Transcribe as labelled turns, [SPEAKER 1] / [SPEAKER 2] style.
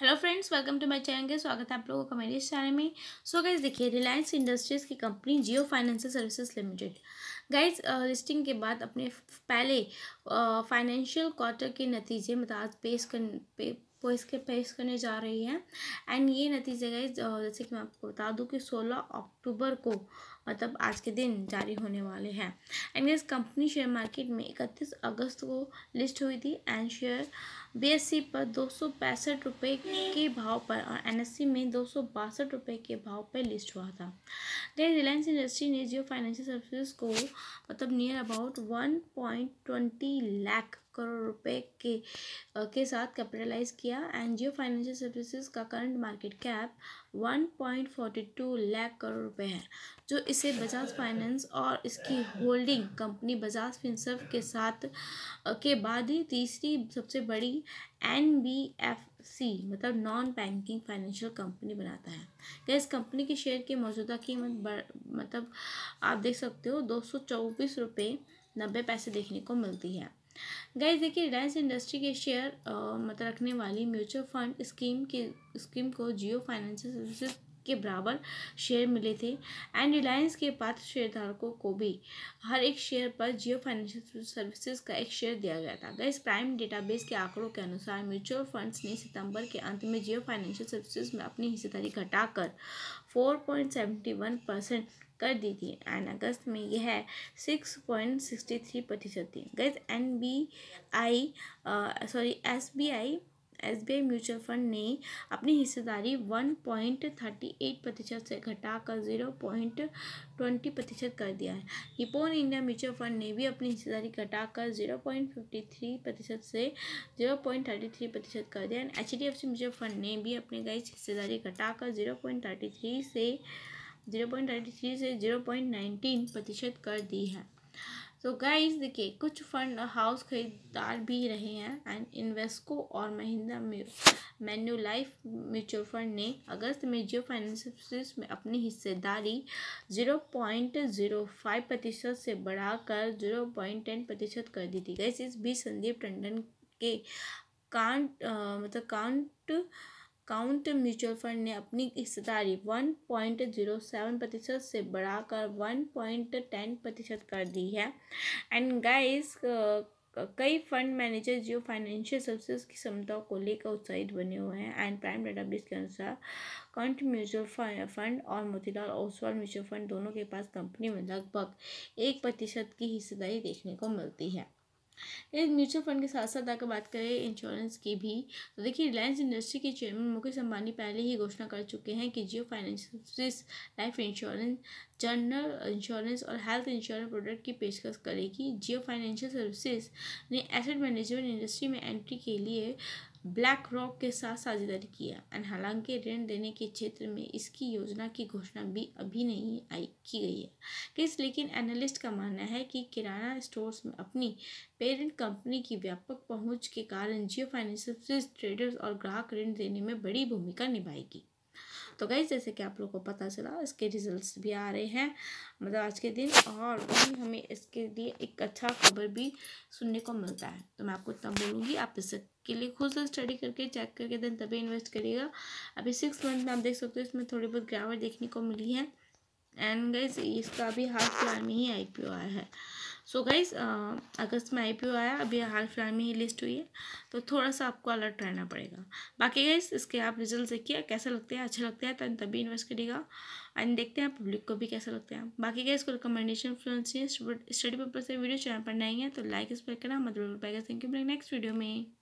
[SPEAKER 1] hello friends welcome to my channel के स्वागत है आप लोगों का मेरे इस चैनल में सो गाइज देखिए रिलायंस इंडस्ट्रीज़ की company Jio Financial Services Limited guys listing के बाद अपने पहले फाइनेंशियल क्वार्टर के नतीजे मतलब पेश कर पे, वो इसके पेश करने जा रही है एंड ये नतीजे गए जैसे कि मैं आपको बता दूं कि सोलह अक्टूबर को मतलब आज के दिन जारी होने वाले हैं एम कंपनी शेयर मार्केट में 31 अगस्त को लिस्ट हुई थी एंड शेयर बीएससी पर दो सौ के भाव पर और एनएससी में दो सौ के भाव पर लिस्ट हुआ था देन रिलायंस इंडस्ट्री ने जियो फाइनेंशियल सर्विसेज को मतलब near about twenty lakh crore रुपए के के साथ कैपिटलाइज किया एंड जियो फाइनेंशियल सर्विसेज का current market cap 1.42 lakh crore रुपए है जो इसे बजाज फाइनेंस और इसकी होल्डिंग कंपनी बजाज फिनसर्व के साथ के बाद ही तीसरी सबसे बड़ी एन बी एफ सी मतलब नॉन बैंकिंग फाइनेंशियल कंपनी बनाता है क्या इस कंपनी के शेयर की मौजूदा कीमत मतलब आप देख सकते हो दो सौ चौबीस रुपये नब्बे पैसे देखने को मिलती है गाइस देखिए रिलायंस इंडस्ट्री के शेयर मतलब रखने वाली म्यूचुअल फंड स्कीम की स्कीम को जियो फाइनेंशियल सर्विसेज के बराबर शेयर मिले थे एंड रिलायंस के पात्र शेयरधारकों को भी हर एक शेयर पर जियो फाइनेंशियल सर्विसेज का एक शेयर दिया गया था गैस प्राइम डेटाबेस के आंकड़ों के अनुसार म्यूचुअल फंड्स ने सितंबर के अंत में जियो फाइनेंशियल सर्विसेज में अपनी हिस्सेदारी घटाकर फोर परसेंट कर दी थी एंड अगस्त में यह सिक्स पॉइंट सिक्सटी थ्री प्रतिशत थी गैस N B I sorry S B I S B I mutual fund ने अपनी हिस्सेदारी वन पॉइंट थर्टी एट प्रतिशत से घटाकर जीरो पॉइंट ट्वेंटी प्रतिशत कर दिया है निपोन इंडिया म्यूचुअल फंड ने भी अपनी हिस्सेदारी घटाकर जीरो पॉइंट फिफ्टी थ्री प्रतिशत से जीरो पॉइंट थर्टी थ्री प्रतिशत कर दिया H D F C mutual fund ने भी अपनी गई हिस्सेदारी घटाकर जीरो पॉइंट थर्टी थ्री से जीरो पॉइंट थर्टी थ्री से जीरो पॉइंट नाइनटीन प्रतिशत कर दी है सो गाइस देखिए कुछ फंड हाउस खरीदार भी रहे हैं एंड इन्वेस्को और Mahindra Manulife mutual fund ने अगस्त में जियो फाइनेंस में अपनी हिस्सेदारी जीरो पॉइंट जीरो फाइव प्रतिशत से बढ़ाकर जीरो पॉइंट टेन प्रतिशत कर दी थी गैस इस बीच संदीप टंडन के कांट आ, मतलब कांट काउंट म्यूचुअल फंड ने अपनी हिस्सेदारी वन पॉइंट जीरो सेवन प्रतिशत से बढ़ाकर वन पॉइंट टेन प्रतिशत कर दी है एंड गाइस कई fund manager Jio Financial Services की क्षमताओं को लेकर उत्साहित बने हुए हैं एंड प्राइम डेटाबेस के अनुसार कंट म्यूचुअल फंड और मोतीलाल ओसवाल म्यूचुअल फंड दोनों के पास कंपनी में लगभग एक प्रतिशत की हिस्सेदारी देखने को मिलती है म्यूचुअल फंड के साथ साथ अगर बात करें इंश्योरेंस की भी तो देखिए रिलायंस इंडस्ट्री के चेयरमैन मुकेश अंबानी पहले ही घोषणा कर चुके हैं कि Jio finance life insurance general insurance और हेल्थ इंश्योरेंस प्रोडक्ट की पेशकश करेगी जियो फाइनेंशियल सर्विसेज ने एसेट मैनेजमेंट इंडस्ट्री में एंट्री के लिए ब्लैक रॉक के साथ साझेदारी किया एंड हालांकि ऋण देने के क्षेत्र में इसकी योजना की घोषणा भी अभी नहीं आई की गई है किस लेकिन एनालिस्ट का मानना है कि किराना स्टोर्स में अपनी पेरेंट कंपनी की व्यापक पहुंच के कारण जियो फाइनेंस ट्रेडर्स और ग्राहक ऋण देने में बड़ी भूमिका निभाएगी तो गई जैसे कि आप लोग को पता चला इसके रिजल्ट्स भी आ रहे हैं मतलब आज के दिन और वही हमें इसके लिए एक अच्छा खबर भी सुनने को मिलता है तो मैं आपको इतना बोलूँगी आप इसके के लिए खुद से स्टडी करके चेक करके दिन तभी इन्वेस्ट करिएगा अभी सिक्स मंथ में आप देख सकते हो इसमें थोड़ी बहुत गिरावट देखने को मिली है एंड गई इसका भी हाफ प्लान में ही आई आया है सो गाइज uh, अगस्त में आईपीओ आया अभी हाल फिलहाल में ही लिस्ट हुई है तो थोड़ा सा आपको अलर्ट रहना पड़ेगा बाकी गाइज इसके आप रिजल्ट देखिए कैसे लगते हैं अच्छे लगते हैं तो तभी इन्वेस्ट करिएगा एंड देखते हैं पब्लिक को भी कैसे लगते हैं बाकी गाइज को रिकमेंडेशन फ्लुएंसी स्टडी पेपर से वीडियो चैनल पर नहीं है तो लाइक इस पर करना मतलब थैंक यू नेक्स्ट वीडियो में